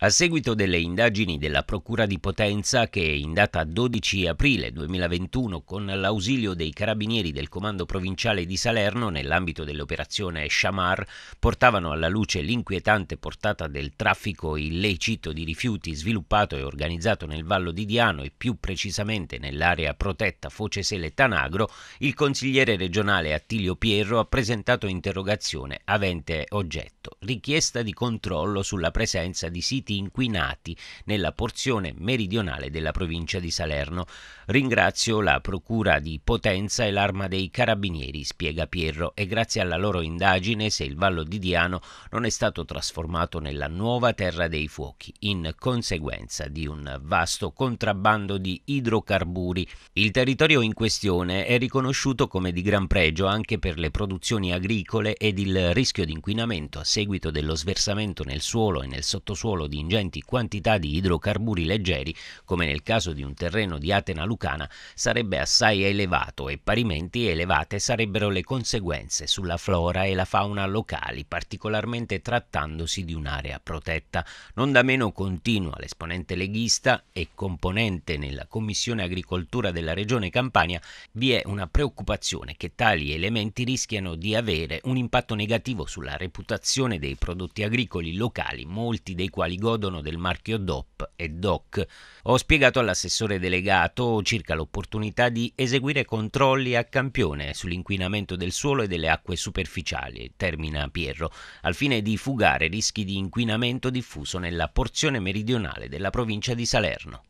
A seguito delle indagini della Procura di Potenza che in data 12 aprile 2021 con l'ausilio dei carabinieri del Comando Provinciale di Salerno nell'ambito dell'operazione Shamar portavano alla luce l'inquietante portata del traffico illecito di rifiuti sviluppato e organizzato nel Vallo di Diano e più precisamente nell'area protetta Foce Sele Tanagro, il consigliere regionale Attilio Pierro ha presentato interrogazione avente oggetto richiesta di controllo sulla presenza di siti siti inquinati nella porzione meridionale della provincia di Salerno. Ringrazio la Procura di Potenza e l'Arma dei Carabinieri, spiega Pierro, e grazie alla loro indagine se il Vallo di Diano non è stato trasformato nella nuova terra dei fuochi, in conseguenza di un vasto contrabbando di idrocarburi. Il territorio in questione è riconosciuto come di gran pregio anche per le produzioni agricole ed il rischio di inquinamento a seguito dello sversamento nel suolo e nel sottosuolo di di ingenti quantità di idrocarburi leggeri, come nel caso di un terreno di Atena Lucana, sarebbe assai elevato e parimenti elevate sarebbero le conseguenze sulla flora e la fauna locali, particolarmente trattandosi di un'area protetta. Non da meno continua l'esponente leghista e componente nella Commissione Agricoltura della Regione Campania, vi è una preoccupazione che tali elementi rischiano di avere un impatto negativo sulla reputazione dei prodotti agricoli locali, molti dei quali godono del marchio DOP e DOC. Ho spiegato all'assessore delegato circa l'opportunità di eseguire controlli a campione sull'inquinamento del suolo e delle acque superficiali, termina Pierro, al fine di fugare rischi di inquinamento diffuso nella porzione meridionale della provincia di Salerno.